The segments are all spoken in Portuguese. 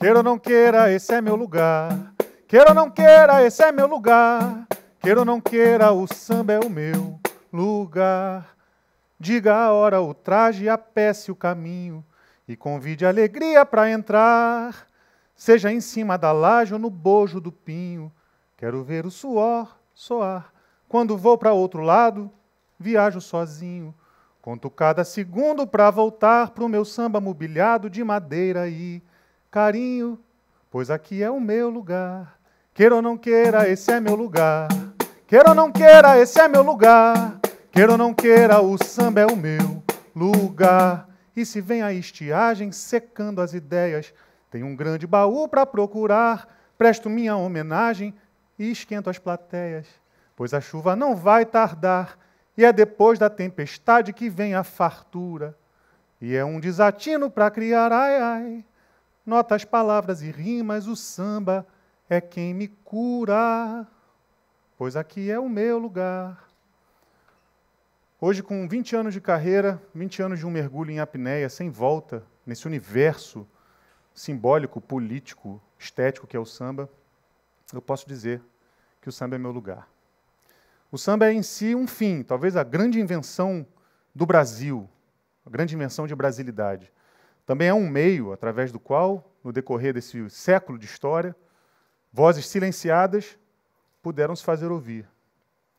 Queira ou não queira, esse é meu lugar. Queira ou não queira, esse é meu lugar. Queira ou não queira, o samba é o meu lugar. Diga a hora, o traje, a peça o caminho e convide a alegria para entrar. Seja em cima da laje ou no bojo do pinho, quero ver o suor soar. Quando vou para outro lado, viajo sozinho. Conto cada segundo para voltar pro meu samba mobiliado de madeira e carinho, pois aqui é o meu lugar. Queira ou não queira, esse é meu lugar. Queira ou não queira, esse é meu lugar. Queira ou não queira, o samba é o meu lugar e se vem a estiagem secando as ideias. Tenho um grande baú para procurar, presto minha homenagem e esquento as plateias, pois a chuva não vai tardar e é depois da tempestade que vem a fartura. E é um desatino para criar, ai, ai, as palavras e rimas, o samba é quem me cura, pois aqui é o meu lugar. Hoje, com 20 anos de carreira, 20 anos de um mergulho em apneia, sem volta, nesse universo simbólico, político, estético que é o samba, eu posso dizer que o samba é meu lugar. O samba é em si um fim, talvez a grande invenção do Brasil, a grande invenção de brasilidade. Também é um meio através do qual, no decorrer desse século de história, vozes silenciadas puderam se fazer ouvir.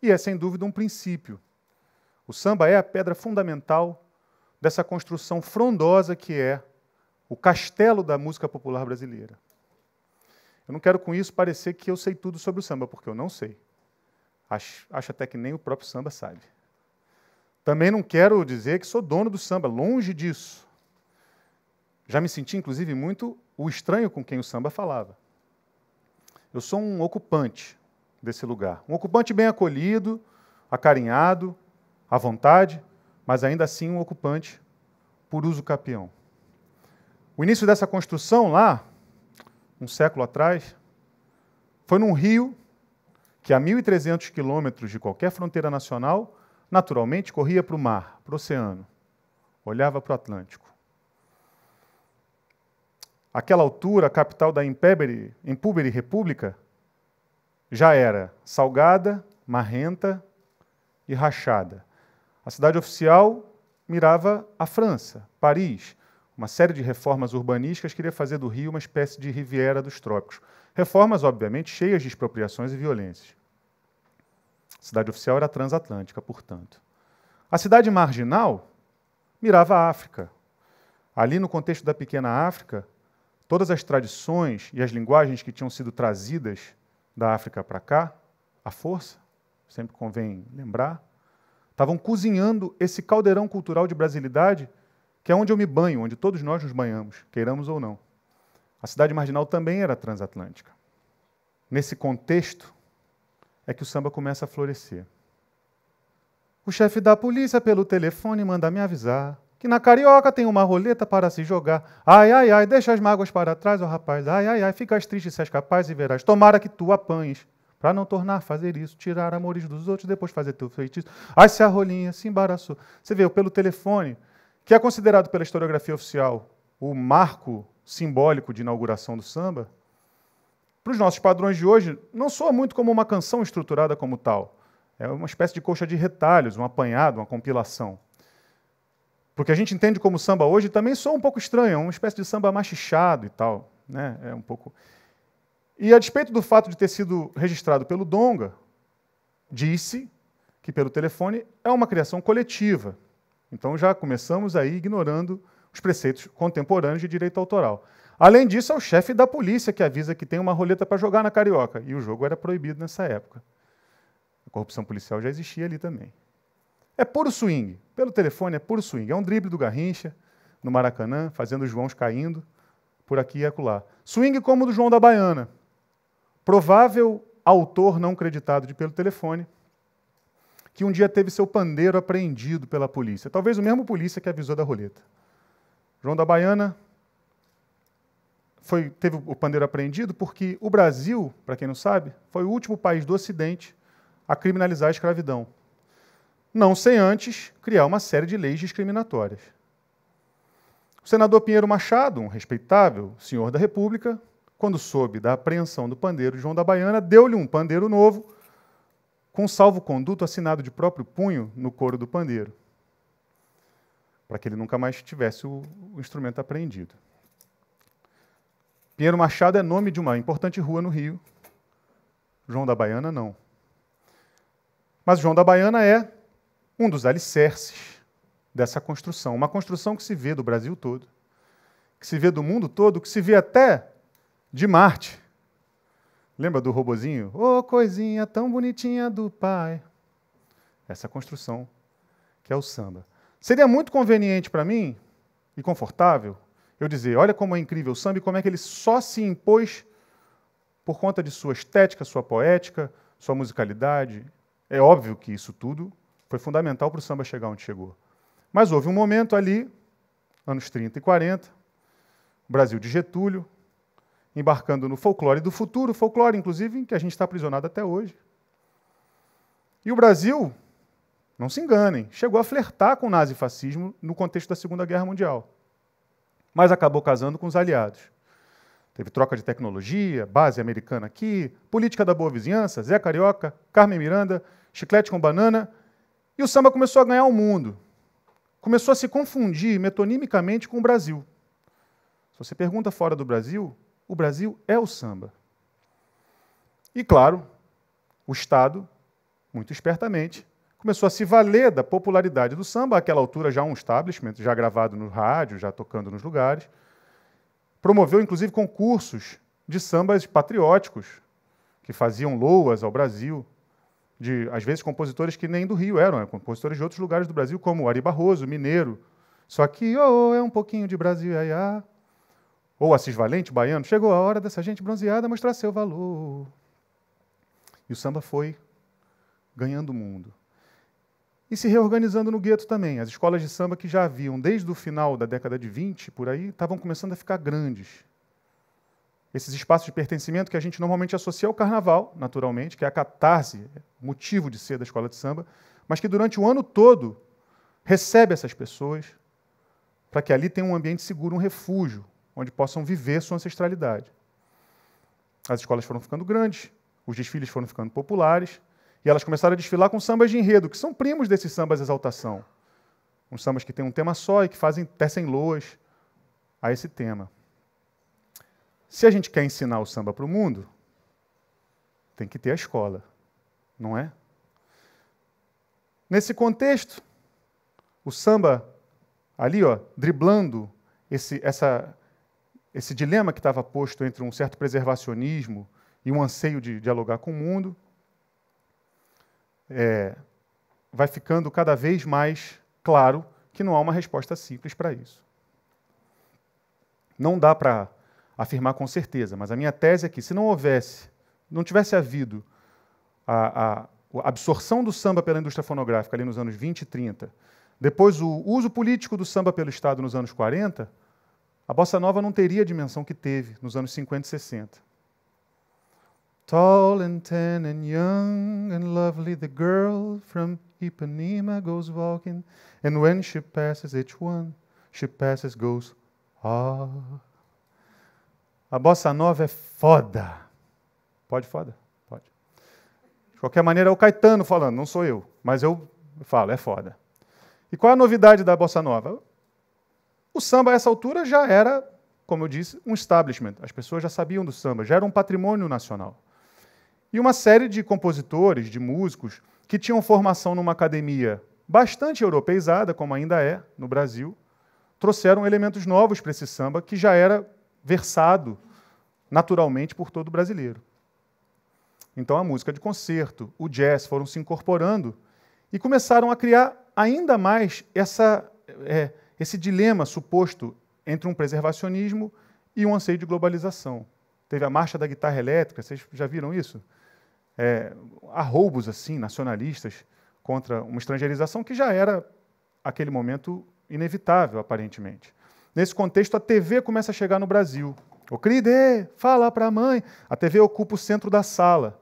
E é, sem dúvida, um princípio o samba é a pedra fundamental dessa construção frondosa que é o castelo da música popular brasileira. Eu não quero com isso parecer que eu sei tudo sobre o samba, porque eu não sei. Acho, acho até que nem o próprio samba sabe. Também não quero dizer que sou dono do samba, longe disso. Já me senti, inclusive, muito o estranho com quem o samba falava. Eu sou um ocupante desse lugar, um ocupante bem acolhido, acarinhado, à vontade, mas ainda assim um ocupante por uso capião. O início dessa construção lá, um século atrás, foi num rio que a 1.300 quilômetros de qualquer fronteira nacional, naturalmente corria para o mar, para o oceano, olhava para o Atlântico. Aquela altura, a capital da Impébre, República já era salgada, marrenta e rachada. A cidade oficial mirava a França, Paris. Uma série de reformas urbanísticas queria fazer do Rio uma espécie de Riviera dos Trópicos. Reformas, obviamente, cheias de expropriações e violências. A cidade oficial era transatlântica, portanto. A cidade marginal mirava a África. Ali, no contexto da pequena África, todas as tradições e as linguagens que tinham sido trazidas da África para cá, à força, sempre convém lembrar, Estavam cozinhando esse caldeirão cultural de brasilidade, que é onde eu me banho, onde todos nós nos banhamos, queiramos ou não. A cidade marginal também era transatlântica. Nesse contexto é que o samba começa a florescer. O chefe da polícia pelo telefone manda me avisar que na carioca tem uma roleta para se jogar. Ai, ai, ai, deixa as mágoas para trás, ó oh, rapaz. Ai, ai, ai, ficas triste se és capaz e verás. Tomara que tu apanhes. Para não tornar fazer isso, tirar amores dos outros, depois fazer teu feitiço. Aí se a rolinha se embaraçou. Você vê, pelo telefone, que é considerado pela historiografia oficial o marco simbólico de inauguração do samba, para os nossos padrões de hoje, não soa muito como uma canção estruturada como tal. É uma espécie de coxa de retalhos, um apanhado, uma compilação. Porque a gente entende como samba hoje também soa um pouco estranho, é uma espécie de samba machichado e tal. Né? É um pouco. E a despeito do fato de ter sido registrado pelo Donga, disse que pelo telefone é uma criação coletiva. Então já começamos aí ignorando os preceitos contemporâneos de direito autoral. Além disso, é o chefe da polícia que avisa que tem uma roleta para jogar na Carioca. E o jogo era proibido nessa época. A corrupção policial já existia ali também. É puro swing. Pelo telefone é puro swing. É um drible do Garrincha, no Maracanã, fazendo os Joãos caindo, por aqui e acolá. Swing como o do João da Baiana, provável autor não creditado de pelo telefone, que um dia teve seu pandeiro apreendido pela polícia. Talvez o mesmo polícia que avisou da roleta. João da Baiana foi, teve o pandeiro apreendido porque o Brasil, para quem não sabe, foi o último país do Ocidente a criminalizar a escravidão. Não sem antes criar uma série de leis discriminatórias. O senador Pinheiro Machado, um respeitável senhor da República, quando soube da apreensão do pandeiro João da Baiana, deu-lhe um pandeiro novo, com salvo-conduto assinado de próprio punho no couro do pandeiro, para que ele nunca mais tivesse o, o instrumento apreendido. Pinheiro Machado é nome de uma importante rua no Rio. João da Baiana, não. Mas João da Baiana é um dos alicerces dessa construção. Uma construção que se vê do Brasil todo, que se vê do mundo todo, que se vê até de Marte. Lembra do robozinho? Ô oh, coisinha tão bonitinha do pai. Essa construção que é o samba. Seria muito conveniente para mim e confortável eu dizer: olha como é incrível o samba e como é que ele só se impôs por conta de sua estética, sua poética, sua musicalidade. É óbvio que isso tudo foi fundamental para o samba chegar onde chegou. Mas houve um momento ali, anos 30 e 40, Brasil de Getúlio, embarcando no folclore do futuro, folclore, inclusive, em que a gente está aprisionado até hoje. E o Brasil, não se enganem, chegou a flertar com o nazifascismo no contexto da Segunda Guerra Mundial, mas acabou casando com os aliados. Teve troca de tecnologia, base americana aqui, política da boa vizinhança, Zé Carioca, Carmen Miranda, chiclete com banana, e o samba começou a ganhar o mundo. Começou a se confundir metonimicamente com o Brasil. Se você pergunta fora do Brasil, o Brasil é o samba. E, claro, o Estado, muito espertamente, começou a se valer da popularidade do samba, àquela altura já um establishment, já gravado no rádio, já tocando nos lugares. Promoveu, inclusive, concursos de sambas patrióticos, que faziam loas ao Brasil, de, às vezes, compositores que nem do Rio eram, compositores de outros lugares do Brasil, como Ari Barroso, mineiro. Só que, oh, é um pouquinho de Brasil, ai, ah, ou Assis Valente, baiano, chegou a hora dessa gente bronzeada mostrar seu valor. E o samba foi ganhando o mundo. E se reorganizando no gueto também. As escolas de samba que já haviam desde o final da década de 20, por aí, estavam começando a ficar grandes. Esses espaços de pertencimento que a gente normalmente associa ao carnaval, naturalmente, que é a catarse, motivo de ser da escola de samba, mas que durante o ano todo recebe essas pessoas para que ali tenha um ambiente seguro, um refúgio, onde possam viver sua ancestralidade. As escolas foram ficando grandes, os desfiles foram ficando populares, e elas começaram a desfilar com sambas de enredo, que são primos desses sambas de exaltação. Uns sambas que têm um tema só e que fazem tecem loas a esse tema. Se a gente quer ensinar o samba para o mundo, tem que ter a escola, não é? Nesse contexto, o samba ali, ó, driblando esse, essa, esse dilema que estava posto entre um certo preservacionismo e um anseio de dialogar com o mundo, é, vai ficando cada vez mais claro que não há uma resposta simples para isso. Não dá para afirmar com certeza, mas a minha tese é que se não houvesse, não tivesse havido a, a, a absorção do samba pela indústria fonográfica ali nos anos 20 e 30, depois o uso político do samba pelo Estado nos anos 40, a bossa nova não teria a dimensão que teve nos anos 50 e 60. Tall and tan and young and lovely, the girl from Ipanema goes walking, and when she passes each one, she passes goes ah. A bossa nova é foda. Pode foda? Pode. De qualquer maneira, é o Caetano falando, não sou eu, mas eu falo, é foda. E qual é a novidade da bossa nova? O samba, a essa altura, já era, como eu disse, um establishment. As pessoas já sabiam do samba, já era um patrimônio nacional. E uma série de compositores, de músicos, que tinham formação numa academia bastante europeizada, como ainda é no Brasil, trouxeram elementos novos para esse samba que já era versado naturalmente por todo brasileiro. Então a música de concerto, o jazz foram se incorporando e começaram a criar ainda mais essa é, esse dilema suposto entre um preservacionismo e um anseio de globalização. Teve a marcha da guitarra elétrica, vocês já viram isso? É, há roubos assim, nacionalistas, contra uma estrangeirização que já era, aquele momento, inevitável, aparentemente. Nesse contexto, a TV começa a chegar no Brasil. O CRIDE, fala para a mãe. A TV ocupa o centro da sala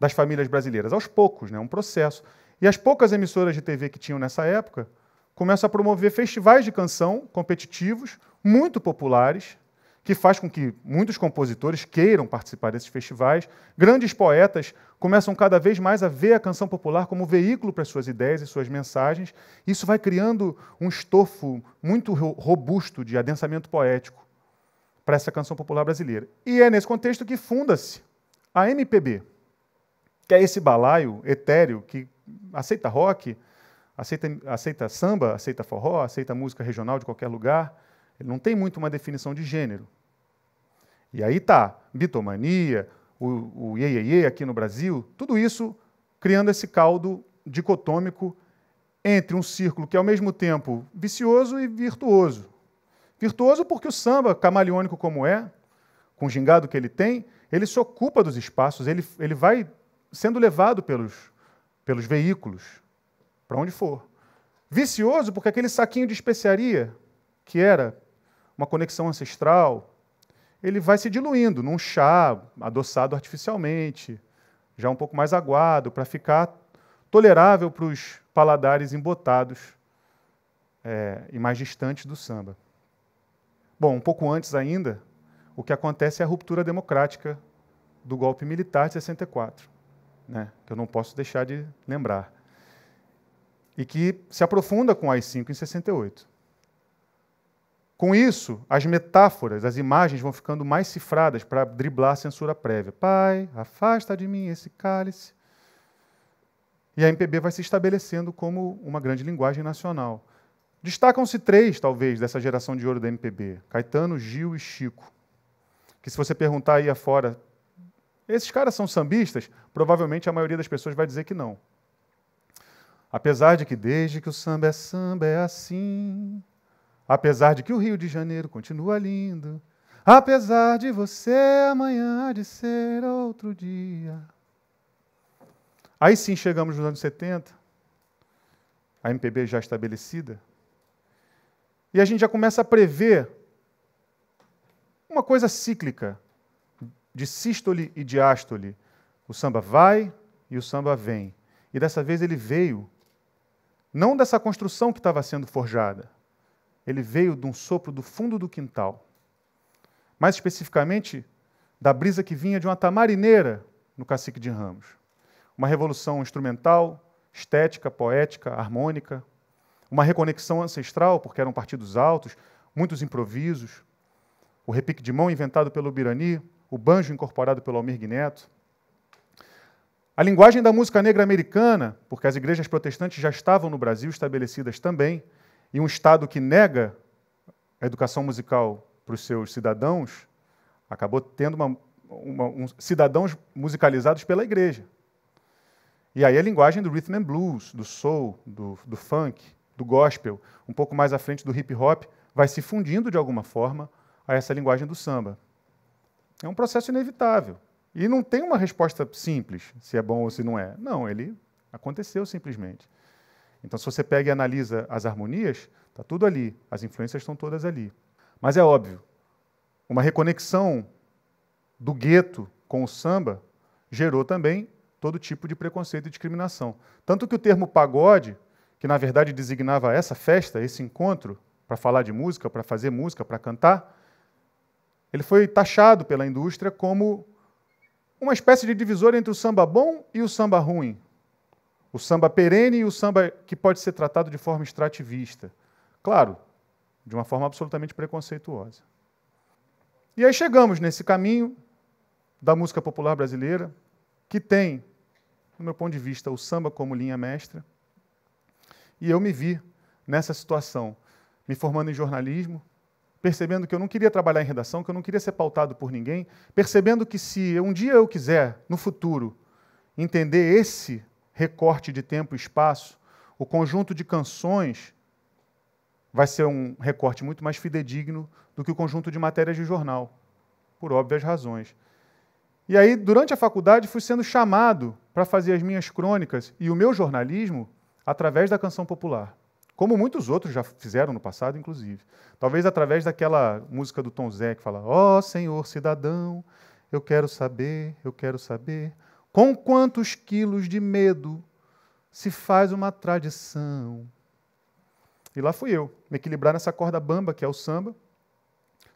das famílias brasileiras, aos poucos, né? um processo. E as poucas emissoras de TV que tinham nessa época começa a promover festivais de canção competitivos, muito populares, que faz com que muitos compositores queiram participar desses festivais. Grandes poetas começam cada vez mais a ver a canção popular como veículo para suas ideias e suas mensagens. Isso vai criando um estofo muito robusto de adensamento poético para essa canção popular brasileira. E é nesse contexto que funda-se a MPB, que é esse balaio etéreo que aceita rock, aceita, aceita samba, aceita forró, aceita música regional de qualquer lugar. Ele não tem muito uma definição de gênero. E aí tá, bitomania, o, o iê, iê, aqui no Brasil, tudo isso criando esse caldo dicotômico entre um círculo que é ao mesmo tempo vicioso e virtuoso. Virtuoso porque o samba, camaleônico como é, com o gingado que ele tem, ele se ocupa dos espaços, ele, ele vai sendo levado pelos, pelos veículos para onde for. Vicioso porque aquele saquinho de especiaria, que era uma conexão ancestral, ele vai se diluindo num chá adoçado artificialmente, já um pouco mais aguado, para ficar tolerável para os paladares embotados é, e mais distantes do samba. Bom, um pouco antes ainda, o que acontece é a ruptura democrática do golpe militar de 64, né? que eu não posso deixar de lembrar e que se aprofunda com AI-5 em 68. Com isso, as metáforas, as imagens vão ficando mais cifradas para driblar a censura prévia. Pai, afasta de mim esse cálice. E a MPB vai se estabelecendo como uma grande linguagem nacional. Destacam-se três, talvez, dessa geração de ouro da MPB: Caetano, Gil e Chico. Que se você perguntar aí afora, esses caras são sambistas? Provavelmente a maioria das pessoas vai dizer que não. Apesar de que desde que o samba é samba é assim, apesar de que o Rio de Janeiro continua lindo, apesar de você amanhã de ser outro dia. Aí sim chegamos nos anos 70, a MPB já estabelecida, e a gente já começa a prever uma coisa cíclica de sístole e diástole. O samba vai e o samba vem. E dessa vez ele veio não dessa construção que estava sendo forjada. Ele veio de um sopro do fundo do quintal. Mais especificamente, da brisa que vinha de uma tamarineira no Cacique de Ramos. Uma revolução instrumental, estética, poética, harmônica, uma reconexão ancestral, porque eram partidos altos, muitos improvisos, o repique de mão inventado pelo Birani, o banjo incorporado pelo Almir Neto. A linguagem da música negra americana, porque as igrejas protestantes já estavam no Brasil estabelecidas também, e um Estado que nega a educação musical para os seus cidadãos, acabou tendo uma, uma, um, cidadãos musicalizados pela igreja. E aí a linguagem do rhythm and blues, do soul, do, do funk, do gospel, um pouco mais à frente do hip hop, vai se fundindo de alguma forma a essa linguagem do samba. É um processo inevitável. E não tem uma resposta simples, se é bom ou se não é. Não, ele aconteceu simplesmente. Então, se você pega e analisa as harmonias, está tudo ali, as influências estão todas ali. Mas é óbvio, uma reconexão do gueto com o samba gerou também todo tipo de preconceito e discriminação. Tanto que o termo pagode, que na verdade designava essa festa, esse encontro, para falar de música, para fazer música, para cantar, ele foi taxado pela indústria como uma espécie de divisor entre o samba bom e o samba ruim, o samba perene e o samba que pode ser tratado de forma extrativista. Claro, de uma forma absolutamente preconceituosa. E aí chegamos nesse caminho da música popular brasileira, que tem, no meu ponto de vista, o samba como linha mestra. E eu me vi nessa situação, me formando em jornalismo, percebendo que eu não queria trabalhar em redação, que eu não queria ser pautado por ninguém, percebendo que se um dia eu quiser, no futuro, entender esse recorte de tempo e espaço, o conjunto de canções vai ser um recorte muito mais fidedigno do que o conjunto de matérias de jornal, por óbvias razões. E aí, durante a faculdade, fui sendo chamado para fazer as minhas crônicas e o meu jornalismo através da canção popular. Como muitos outros já fizeram no passado, inclusive. Talvez através daquela música do Tom Zé que fala: Ó oh, Senhor cidadão, eu quero saber, eu quero saber, com quantos quilos de medo se faz uma tradição. E lá fui eu, me equilibrar nessa corda bamba que é o samba,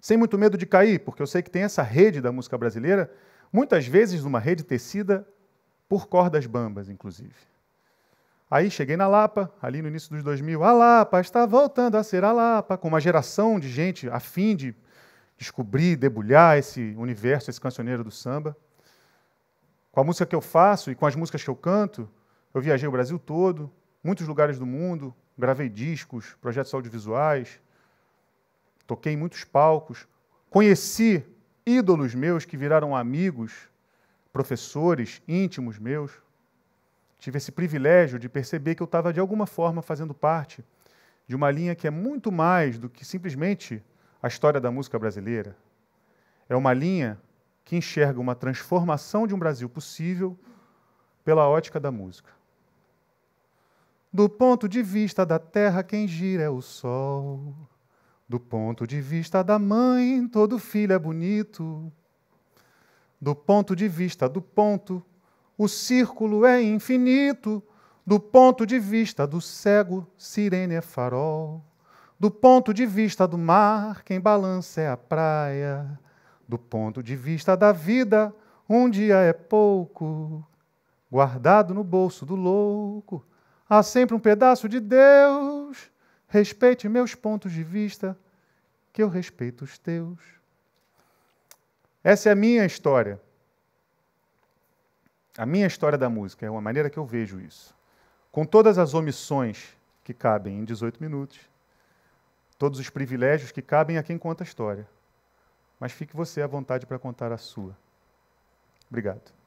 sem muito medo de cair, porque eu sei que tem essa rede da música brasileira, muitas vezes numa rede tecida por cordas bambas, inclusive. Aí cheguei na Lapa, ali no início dos 2000, a Lapa está voltando a ser a Lapa, com uma geração de gente a fim de descobrir, debulhar esse universo, esse cancioneiro do samba. Com a música que eu faço e com as músicas que eu canto, eu viajei o Brasil todo, muitos lugares do mundo, gravei discos, projetos audiovisuais, toquei em muitos palcos, conheci ídolos meus que viraram amigos, professores íntimos meus, tive esse privilégio de perceber que eu estava, de alguma forma, fazendo parte de uma linha que é muito mais do que simplesmente a história da música brasileira. É uma linha que enxerga uma transformação de um Brasil possível pela ótica da música. Do ponto de vista da terra, quem gira é o sol. Do ponto de vista da mãe, todo filho é bonito. Do ponto de vista do ponto, o círculo é infinito, do ponto de vista do cego, sirene é farol. Do ponto de vista do mar, quem balança é a praia. Do ponto de vista da vida, um dia é pouco. Guardado no bolso do louco, há sempre um pedaço de Deus. Respeite meus pontos de vista, que eu respeito os teus. Essa é a minha história a minha história da música, é uma maneira que eu vejo isso. Com todas as omissões que cabem em 18 minutos, todos os privilégios que cabem a quem conta a história. Mas fique você à vontade para contar a sua. Obrigado.